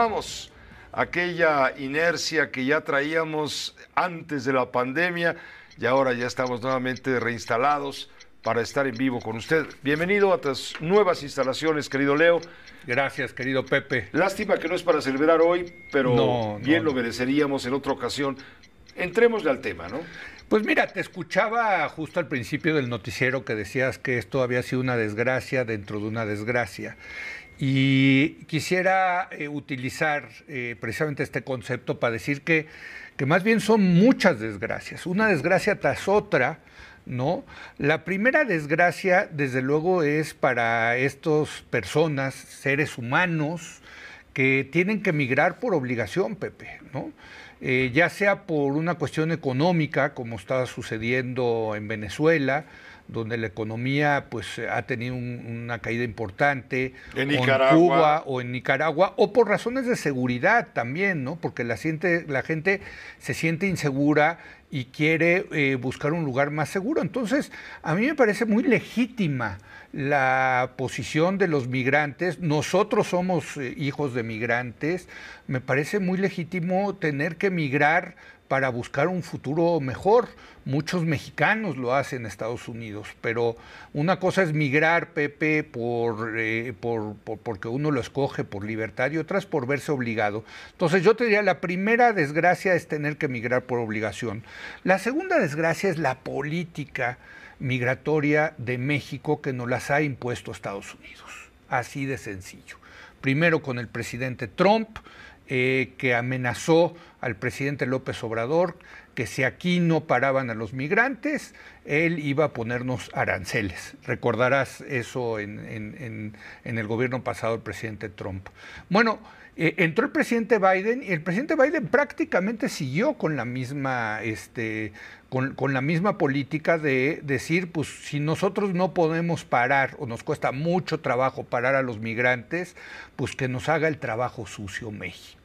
Vamos, aquella inercia que ya traíamos antes de la pandemia y ahora ya estamos nuevamente reinstalados para estar en vivo con usted. Bienvenido a tus nuevas instalaciones, querido Leo. Gracias, querido Pepe. Lástima que no es para celebrar hoy, pero bien lo mereceríamos en otra ocasión. Entrémosle al tema, ¿no? Pues mira, te escuchaba justo al principio del noticiero que decías que esto había sido una desgracia dentro de una desgracia. Y quisiera eh, utilizar eh, precisamente este concepto para decir que, más bien son muchas desgracias, una desgracia tras otra, ¿no? La primera desgracia, desde luego, es para estas personas, seres humanos, que tienen que migrar por obligación, Pepe, ¿no? Eh, ya sea por una cuestión económica, como está sucediendo en Venezuela, donde la economía pues eh, ha tenido una caída importante, en O en Cuba o en Nicaragua, o por razones de seguridad también, ¿no? Porque la, siente, la gente se siente insegura y quiere eh, buscar un lugar más seguro. Entonces, a mí me parece muy legítima la posición de los migrantes. Nosotros somos eh, hijos de migrantes. Me parece muy legítimo tener que migrar para buscar un futuro mejor. Muchos mexicanos lo hacen en Estados Unidos, pero una cosa es migrar, Pepe, eh, por, porque uno lo escoge por libertad y otras por verse obligado. Entonces yo te diría, la primera desgracia es tener que migrar por obligación. La segunda desgracia es la política migratoria de México que nos las ha impuesto Estados Unidos. Así de sencillo. Primero con el presidente Trump, eh, que amenazó al presidente López Obrador que si aquí no paraban a los migrantes, él iba a ponernos aranceles. Recordarás eso en, el gobierno pasado del presidente Trump. Bueno, eh, entró el presidente Biden y el presidente Biden prácticamente siguió con la misma, este, con, con la misma política de decir, pues si nosotros no podemos parar o nos cuesta mucho trabajo parar a los migrantes, pues que nos haga el trabajo sucio México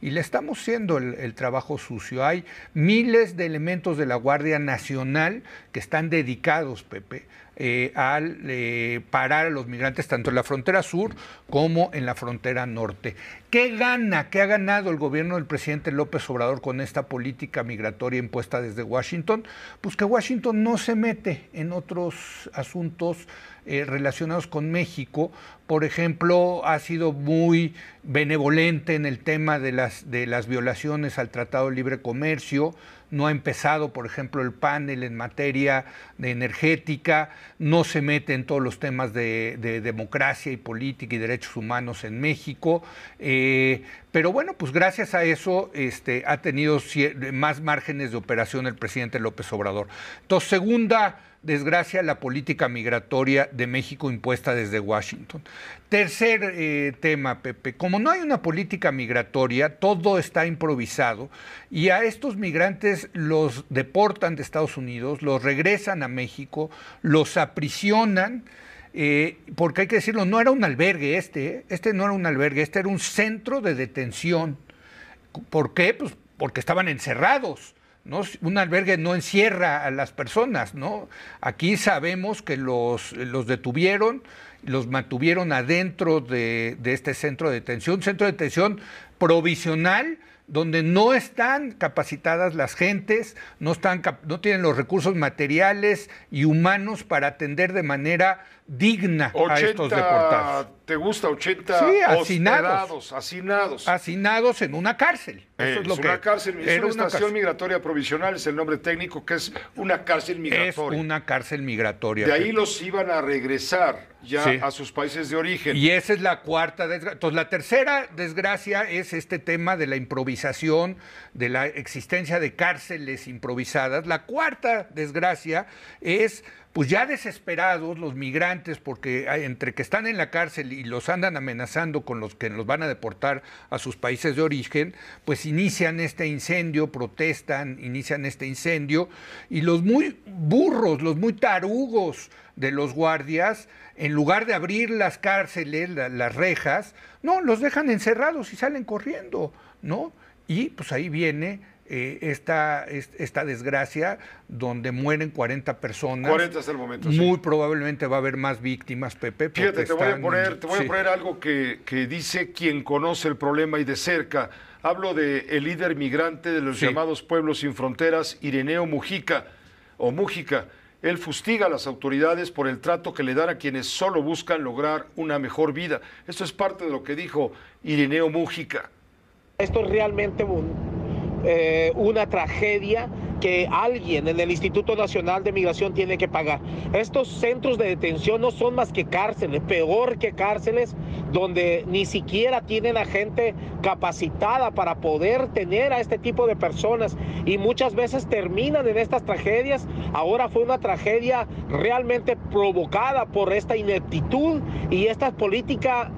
y le estamos haciendo el, trabajo sucio. Hay miles de elementos de la Guardia Nacional que están dedicados, Pepe, eh, al eh, parar a los migrantes tanto en la frontera sur como en la frontera norte. ¿Qué gana, qué ha ganado el gobierno del presidente López Obrador con esta política migratoria impuesta desde Washington? Pues que Washington no se mete en otros asuntos eh, relacionados con México. Por ejemplo, ha sido muy benevolente en el tema de las, de las violaciones al Tratado de Libre Comercio no ha empezado, por ejemplo, el panel en materia de energética, no se mete en todos los temas de, democracia y política y derechos humanos en México. Eh, pero bueno, pues gracias a eso este, ha tenido más márgenes de operación el presidente López Obrador. Entonces, segunda desgracia la política migratoria de México impuesta desde Washington. Tercer eh, tema, Pepe, como no hay una política migratoria, todo está improvisado y a estos migrantes los deportan de Estados Unidos, los regresan a México, los aprisionan. Eh, porque hay que decirlo, no era un albergue este, ¿eh? este no era un albergue, este era un centro de detención. ¿Por qué? Pues porque estaban encerrados un albergue no encierra a las personas, ¿no? Aquí sabemos que los, detuvieron, los mantuvieron adentro de, este centro de detención, centro de detención provisional, donde no están capacitadas las gentes, no, tienen los recursos materiales y humanos para atender de manera digna a estos deportados. ¿Te gusta 80 sí, asinados. Asinados en una cárcel. Eh, es, lo una cárcel, es una, estación migratoria provisional, es el nombre técnico, que es una cárcel migratoria. Es una cárcel migratoria. De ahí los iban a regresar ya a sus países de origen. Y esa es la cuarta desgracia. Entonces, la tercera desgracia es este tema de la improvisación, de la existencia de cárceles improvisadas. La cuarta desgracia es, pues ya desesperados los migrantes, porque entre que están en la cárcel y los andan amenazando con los que los van a deportar a sus países de origen, pues inician este incendio, protestan, inician este incendio y los muy burros, los muy tarugos de los guardias, en lugar de abrir las cárceles, las rejas, no, los dejan encerrados y salen corriendo, ¿no? Y pues ahí viene eh, esta, esta, desgracia donde mueren 40 personas. el momento. Muy probablemente va a haber más víctimas, Pepe. Fíjate, te voy, a poner, algo que, dice quien conoce el problema y de cerca. Hablo del el líder migrante de los llamados Pueblos Sin Fronteras, Ireneo Mujica, o Mujica. Él fustiga a las autoridades por el trato que le dan a quienes solo buscan lograr una mejor vida. Esto es parte de lo que dijo Ireneo Mujica. Esto es realmente un eh, una tragedia que alguien en el Instituto Nacional de Migración tiene que pagar. Estos centros de detención no son más que cárceles, peor que cárceles, donde ni siquiera tienen a gente capacitada para poder tener a este tipo de personas y muchas veces terminan en estas tragedias. Ahora fue una tragedia realmente provocada por esta ineptitud y esta política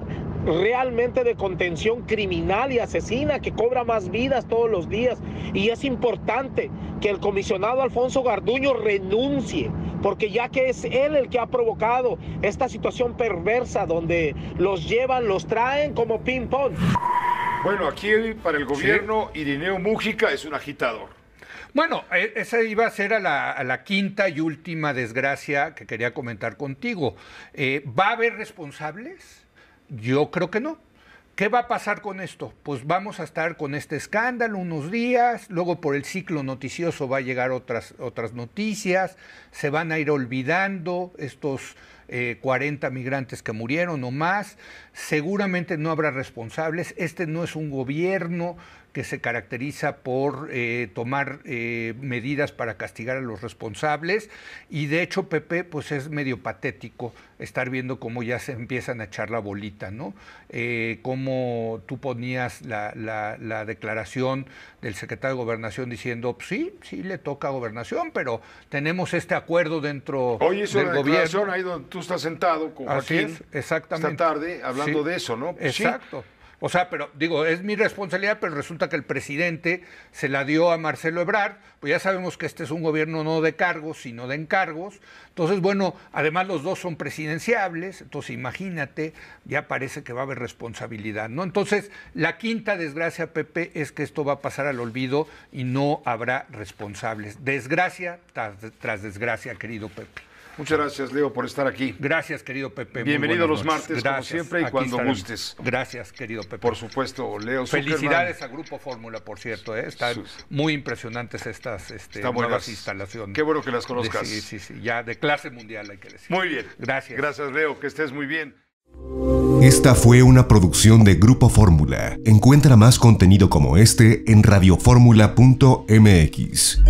realmente de contención criminal y asesina que cobra más vidas todos los días. Y es importante que el comisionado Alfonso Garduño renuncie, porque ya que es él el que ha provocado esta situación perversa donde los llevan, los traen como ping-pong. Bueno, aquí para el gobierno, Irineo Mújica es un agitador. Bueno, e, esa iba a ser la, quinta y última desgracia que quería comentar contigo. Eh, ¿Va a haber responsables? Yo creo que no. ¿Qué va a pasar con esto? Pues vamos a estar con este escándalo unos días, luego por el ciclo noticioso va a llegar otras, otras noticias, se van a ir olvidando estos 40 eh, migrantes que murieron o más, seguramente no habrá responsables, este no es un gobierno que se caracteriza por eh, tomar eh, medidas para castigar a los responsables y de hecho Pepe pues es medio patético estar viendo cómo ya se empiezan a echar la bolita, ¿no? Eh, cómo tú ponías la, la, declaración del secretario de Gobernación diciendo, pues sí, sí le toca a Gobernación, pero tenemos este acuerdo dentro Hoy hizo del gobierno. ahí tú estás sentado con Joaquín. exactamente. Esta tarde hablando de eso, ¿no? Exacto. O sea, pero digo, es mi responsabilidad, pero resulta que el presidente se la dio a Marcelo Ebrard, pues ya sabemos que este es un gobierno no de cargos, sino de encargos. Entonces, bueno, además los dos son presidenciables, entonces imagínate, ya parece que va a haber responsabilidad, ¿no? Entonces, la quinta desgracia, Pepe, es que esto va a pasar al olvido y no habrá responsables. Desgracia tras desgracia, querido Pepe. Muchas gracias, Leo, por estar aquí. Gracias, querido Pepe. Bienvenido los martes, como siempre, y cuando gustes. Gracias, querido Pepe. Por supuesto, Leo. Felicidades a Grupo Fórmula, por cierto. ¿eh? Están muy impresionantes estas este, nuevas instalaciones. Qué bueno que las conozcas. sí, sí, sí. Ya de clase mundial, hay que decir. Muy bien. Gracias. Gracias, Leo. Que estés muy bien. Esta fue una producción de Grupo Fórmula. Encuentra más contenido como este en radioformula.mx.